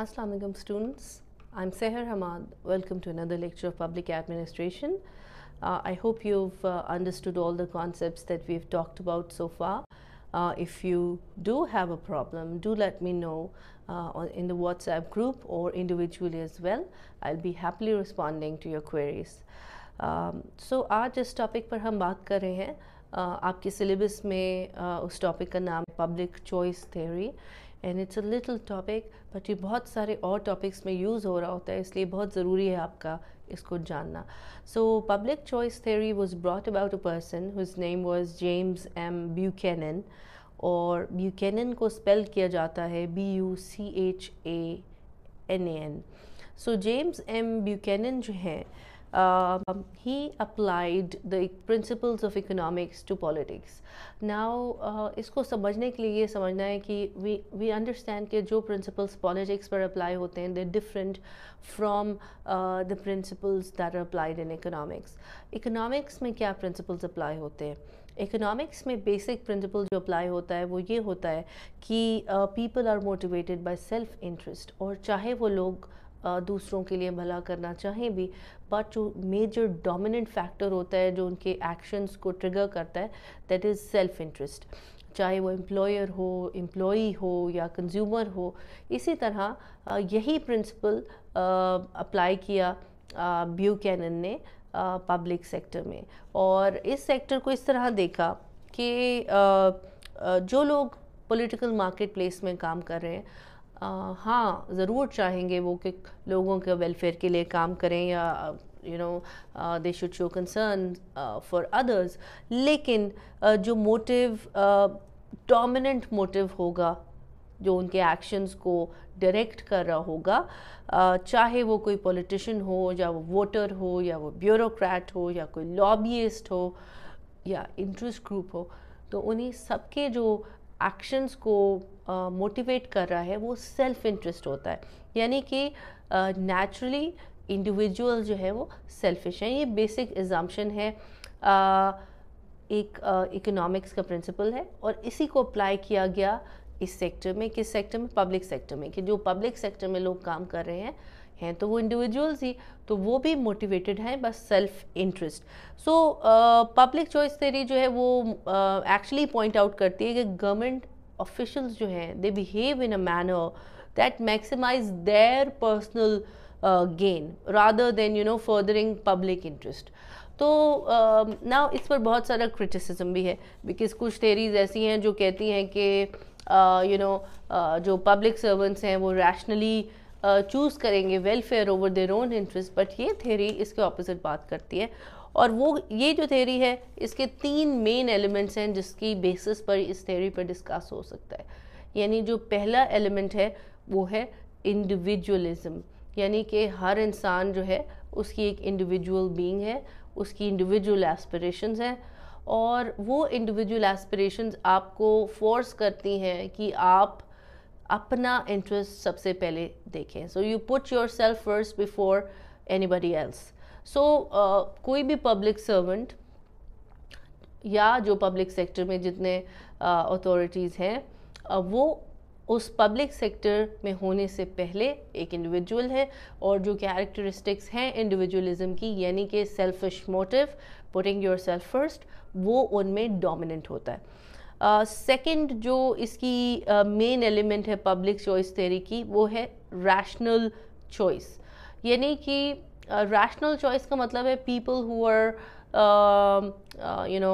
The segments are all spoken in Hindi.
Assalamualaikum alaikum students. I'm Seher Hamad. Welcome to another lecture of Public Administration. Uh, I hope you've uh, understood all the concepts that we've talked about so far. Uh, if you do have a problem, do let me know uh, in the WhatsApp group or individually as well. I'll be happily responding to your queries. Um, so आज इस topic, पर हम बात कर रहे हैं uh, आपके सिलेबस में uh, उस टॉपिक का नाम public choice theory. And it's a little topic but ये बहुत सारे और टॉपिक्स में यूज़ हो रहा होता है इसलिए बहुत ज़रूरी है आपका इसको जानना so public choice theory was brought about a person whose name was James M Buchanan और ब्यूकैनन को स्पेल किया जाता है B U C H A N A N so James M Buchanan जो हैं he applied the principles of economics to politics now इसको समझने के लिए ये समझना है कि वी वी अंडरस्टैंड के जो प्रिंसिपल्स पॉलिटिक्स पर अप्लाई होते हैं they different from the principles that are applied in economics economics में क्या प्रिंसिपल्स अप्लाई होते हैं इकोनॉमिक्स में बेसिक प्रिंसिपल जो अप्लाई होता है वो ये होता है कि people are motivated by self interest और चाहे वो लोग दूसरों के लिए भला करना चाहें भी बट जो मेजर डोमिनेंट फैक्टर होता है जो उनके एक्शंस को ट्रिगर करता है दैट इज़ सेल्फ इंटरेस्ट चाहे वो एम्प्लॉयर हो एम्प्लॉई हो या कंज्यूमर हो इसी तरह यही प्रिंसिपल अप्लाई किया ब्यू कैनन ने पब्लिक सेक्टर में और इस सेक्टर को इस तरह देखा कि जो लोग पॉलिटिकल मार्केट प्लेस में काम कर रहे हैं हाँ ज़रूर चाहेंगे वो कि लोगों के वेलफेयर के लिए काम करें या you know they should show concern for others लेकिन uh, जो मोटिव डोमिनेंट मोटिव होगा जो उनके एक्शंस को डायरेक्ट कर रहा होगा uh, चाहे वो कोई पॉलिटिशियन हो या वो वोटर हो या वो ब्यूरोक्रेट हो या कोई लॉबियस्ट हो या इंटरेस्ट ग्रुप हो तो उन्हीं सबके जो एक्शंस को मोटिवेट uh, कर रहा है वो सेल्फ इंटरेस्ट होता है यानी कि नेचुरली uh, इंडिविजुअल जो है वो सेल्फिश है ये बेसिक एग्जाम्पन है uh, एक इकोनॉमिक्स uh, का प्रिंसिपल है और इसी को अप्लाई किया गया इस सेक्टर में किस सेक्टर में पब्लिक सेक्टर में कि जो पब्लिक सेक्टर में लोग काम कर रहे हैं हैं तो वो इंडिविजुअल्स ही तो वो भी मोटिवेटेड हैं बस self interest so public choice theory जो है वो एक्चुअली पॉइंट आउट करती है कि गवर्नमेंट ऑफिशल्स जो हैं they behave in a manner that maximise their personal gain rather than you know furthering public interest तो ना um, इस पर बहुत सारा क्रिटिसिज्म भी है बिकॉज कुछ थेरीज ऐसी हैं जो कहती हैं कि यू uh, नो uh, जो पब्लिक सर्वेंट्स हैं वो रैशनली चूज़ करेंगे welfare over their own interest but ये थेरी इसके ऑपोजिट बात करती है और वो ये जो थेरी है इसके तीन मेन एलिमेंट्स हैं जिसकी बेसिस पर इस थेरी पर डिस्कस हो सकता है यानी जो पहला एलिमेंट है वो है इंडिविजुअलिज्म यानी कि हर इंसान जो है उसकी एक इंडिविजुअल बीइंग है उसकी इंडिविजुअल एस्पिरेशंस हैं और वो इंडिविजुअल एस्पिरेशंस आपको फोर्स करती हैं कि आप अपना इंटरेस्ट सबसे पहले देखें so you put yourself first before anybody else so कोई भी पब्लिक सर्वेंट या जो पब्लिक सेक्टर में जितने अथॉरिटीज़ uh, हैं uh, वो उस पब्लिक सेक्टर में होने से पहले एक इंडिविजुअल है और जो कैरेक्टरिस्टिक्स हैं इंडिविजुअलिज्म की यानी कि selfish motive putting yourself first वो उनमें डोमिनेंट होता है सेकंड uh, जो इसकी मेन एलिमेंट है पब्लिक चॉइस थेरी की वो है रैशनल चॉइस यानी कि रैशनल चॉइस का मतलब है people who are you know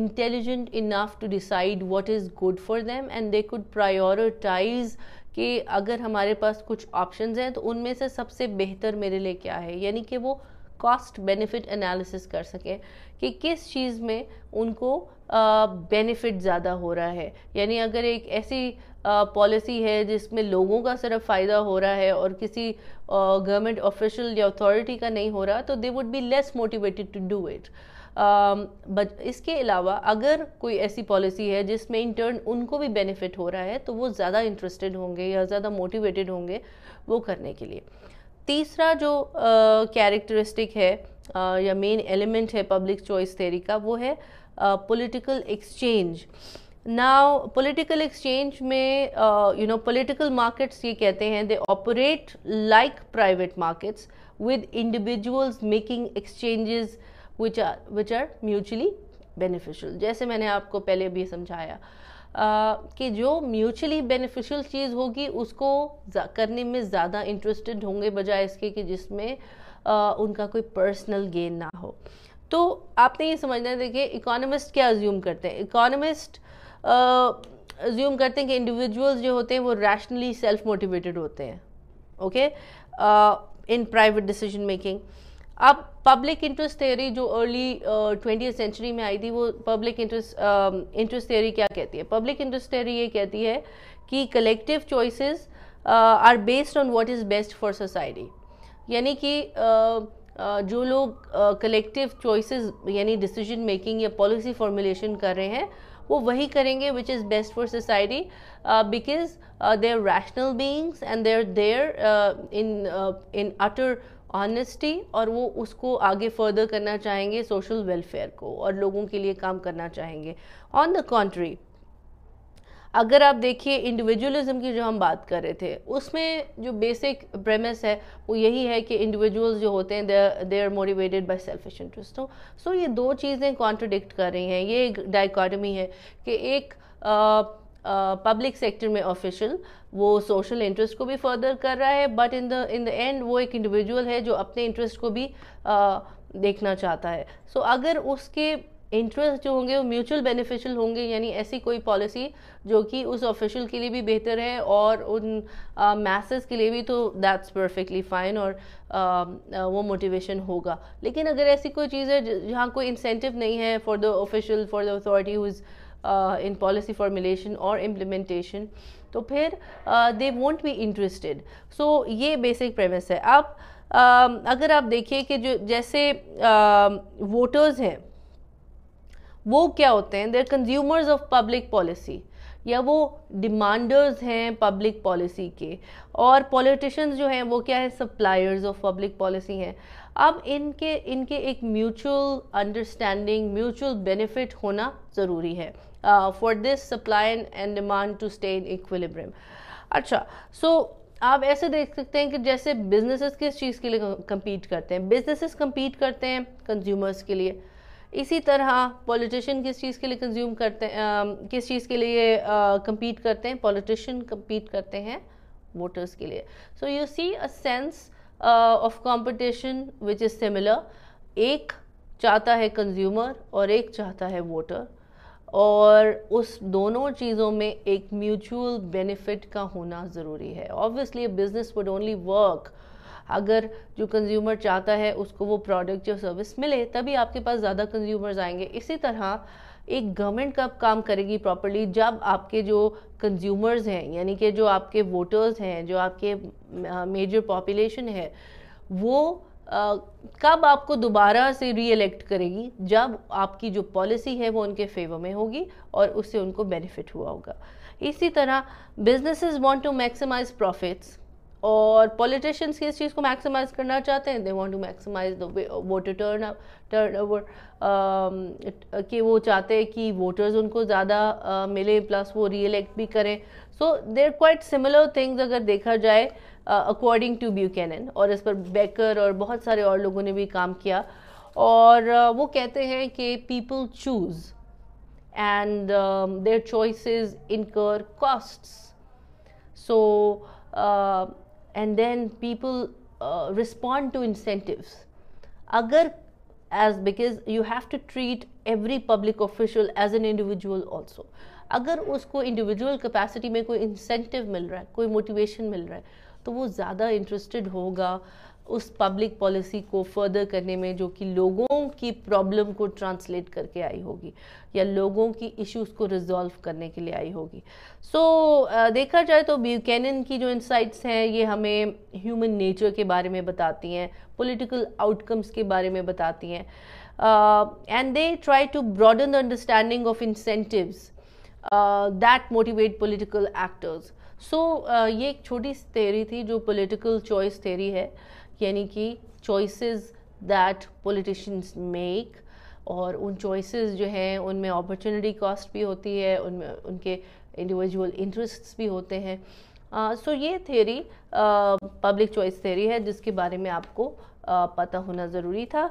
intelligent enough to decide what is good for them and they could prioritise कि अगर हमारे पास कुछ ऑप्शंस हैं तो उनमें से सबसे बेहतर मेरे लिए क्या है यानी कि वो कॉस्ट बेनिफिट एनालिसिस कर सकें कि किस चीज़ में उनको बेनिफिट ज़्यादा हो रहा है यानी अगर एक ऐसी पॉलिसी है जिसमें लोगों का सिर्फ फ़ायदा हो रहा है और किसी गवर्नमेंट ऑफिशियल या अथॉरिटी का नहीं हो रहा तो they would be less motivated to do it but इसके अलावा अगर कोई ऐसी पॉलिसी है जिसमें इन टर्न उनको भी बेनिफिट हो रहा है तो वो ज़्यादा इंटरेस्टेड होंगे या ज़्यादा मोटिवेटेड होंगे वो करने के लिए तीसरा जो कैरेक्टरिस्टिक uh, है uh, या मेन एलिमेंट है पब्लिक चॉइस थेरी का वो है political exchange now political exchange में यू नो पॉलिटिकल मार्केट्स ये कहते हैं they operate like private markets with individuals making exchanges which are which are mutually beneficial जैसे मैंने आपको पहले भी समझाया कि जो म्यूचुअली बेनिफिशियल चीज़ होगी उसको करने में ज़्यादा इंटरेस्टेड होंगे बजाय इसके कि जिसमें आ, उनका कोई पर्सनल गेन ना हो तो आपने ये समझना है देखिए इकोनॉमिस्ट क्या अज्यूम करते हैं इकोनॉमिस्ट अज्यूम करते हैं कि इंडिविजुअल्स जो होते हैं वो रैशनली सेल्फ मोटिवेटेड होते हैं okay in private decision making अब पब्लिक इंटरेस्ट थ्योरी जो अर्ली ट्वेंटी सेंचुरी में आई थी वो पब्लिक इंटरेस्ट इंटरेस्ट थ्योरी क्या कहती है पब्लिक इंटरेस्ट थ्योरी ये कहती है कि collective choices are based on what is best for society यानी कि uh, uh, जो लोग कलेक्टिव uh, चॉइसेस यानी डिसीजन मेकिंग या पॉलिसी फॉर्मुलेशन कर रहे हैं वो वही करेंगे which is best for society because they're rational beings and they're they're in in utter honesty और वो उसको आगे फर्दर करना चाहेंगे सोशल वेलफेयर को और लोगों के लिए काम करना चाहेंगे ऑन द कॉन्ट्री अगर आप देखिए इंडिविजुअलिज्म की जो हम बात कर रहे थे उसमें जो बेसिक प्रेमिस है वो यही है कि इंडिविजुअल्स जो होते हैं they are motivated by selfish interest so ये दो चीज़ें कॉन्ट्रोडिक्ट कर रही हैं ये एक डाइकॉटमी है कि एक uh, पब्लिक सेक्टर में ऑफिशियल वो सोशल इंटरेस्ट को भी फर्दर कर रहा है but in the in the end वो एक इंडिविजुअल है जो अपने इंटरेस्ट को भी uh, देखना चाहता है सो so, अगर उसके इंटरेस्ट जो होंगे वो म्यूचुअल बेनिफिशियल होंगे यानी ऐसी कोई पॉलिसी जो कि उस ऑफिशियल के लिए भी बेहतर है और उन मैसेज uh, के लिए भी तो दैट्स परफेक्टली फाइन और uh, uh, वो मोटिवेशन होगा लेकिन अगर ऐसी कोई चीज़ है जहाँ कोई इंसेंटिव नहीं है for the official for the authority who is in policy formulation और इम्प्लीमेंटेशन तो फिर they won't be interested so ये बेसिक प्रेमिस है आप uh, um, अगर आप देखिए कि जो जैसे वोटर्स um, uh, हैं वो क्या होते हैं they're consumers of public policy या वो डिमांडर्स हैं पब्लिक पॉलिसी के और पॉलिटिशियंस जो हैं वो क्या है सप्लायर्स ऑफ पब्लिक पॉलिसी हैं अब इनके इनके एक म्यूचुअल अंडरस्टैंडिंग म्यूचुअल बेनिफिट होना ज़रूरी है for this supply and demand to stay in equilibrium अच्छा सो so, आप ऐसे देख सकते हैं कि जैसे बिजनेसेस किस चीज़ के लिए कम्पीट करते हैं बिजनेसेस कम्पीट करते हैं कंज्यूमर्स के लिए इसी तरह पॉलिटिशियन किस चीज़ के लिए कंज्यूम करते हैं किस चीज़ के लिए कम्पीट करते हैं पॉलिटिशियन कम्पीट करते हैं वोटर्स के लिए so you see a sense of competition which is similar एक चाहता है कंज्यूमर और एक चाहता है वोटर और उस दोनों चीज़ों में एक म्यूचुअल बेनिफिट का होना ज़रूरी है obviously business would only work अगर जो कंज्यूमर चाहता है उसको वो प्रोडक्ट या सर्विस मिले तभी आपके पास ज़्यादा कंज्यूमर्स आएंगे इसी तरह एक गवर्नमेंट कब काम करेगी प्रॉपरली जब आपके जो कंज्यूमर्स हैं यानी कि जो आपके वोटर्स हैं जो आपके मेजर पॉपुलेशन है वो कब आपको दोबारा से रीएलेक्ट करेगी जब आपकी जो पॉलिसी है वो उनके फेवर में होगी और उससे उनको बेनिफिट हुआ होगा इसी तरह businesses want to maximise profits और पॉलिटिशियंस किस चीज़ को मैक्सिमाइज करना चाहते हैं they want to maximise the voter turn turn over कि वो चाहते हैं कि वोटर्स उनको ज़्यादा uh, मिले प्लस वो रीइलेक्ट भी करें so they're quite similar things अगर देखा जाए अकॉर्डिंग टू ब्यू कैन और इस पर बेकर और बहुत सारे और लोगों ने भी काम किया और uh, वो कहते हैं कि people choose and there their incur cost so and then people uh, respond to incentives agar as because you have to treat every public official as an individual also agar usko individual capacity mein koi incentive mil raha koi motivation mil raha hai to wo zyada interested hoga उस पब्लिक पॉलिसी को फर्दर करने में जो कि लोगों की प्रॉब्लम को ट्रांसलेट करके आई होगी या लोगों की इश्यूज को रिजॉल्व करने के लिए आई होगी सो so, देखा जाए तो ब्यूकैनन की जो इंसाइट्स हैं ये हमें ह्यूमन नेचर के बारे में बताती हैं पॉलिटिकल आउटकम्स के बारे में बताती हैं and they try to broaden the understanding of incentives that motivate political actors so ये एक छोटी सी थेरी थी जो पोलिटिकल चॉइस थेरी है यानी कि चॉइसेस दैट पॉलिटिशियंस मेक और उन चॉइसेस जो हैं उनमें अपॉर्चुनिटी कॉस्ट भी होती है उनमें उनके इंडिविजुअल इंटरेस्ट्स भी होते हैं सो uh, so ये थ्योरी पब्लिक चॉइस थ्योरी है जिसके बारे में आपको uh, पता होना ज़रूरी था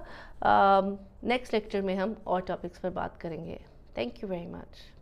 नेक्स्ट uh, लेक्चर में हम और टॉपिक्स पर बात करेंगे थैंक यू वेरी मच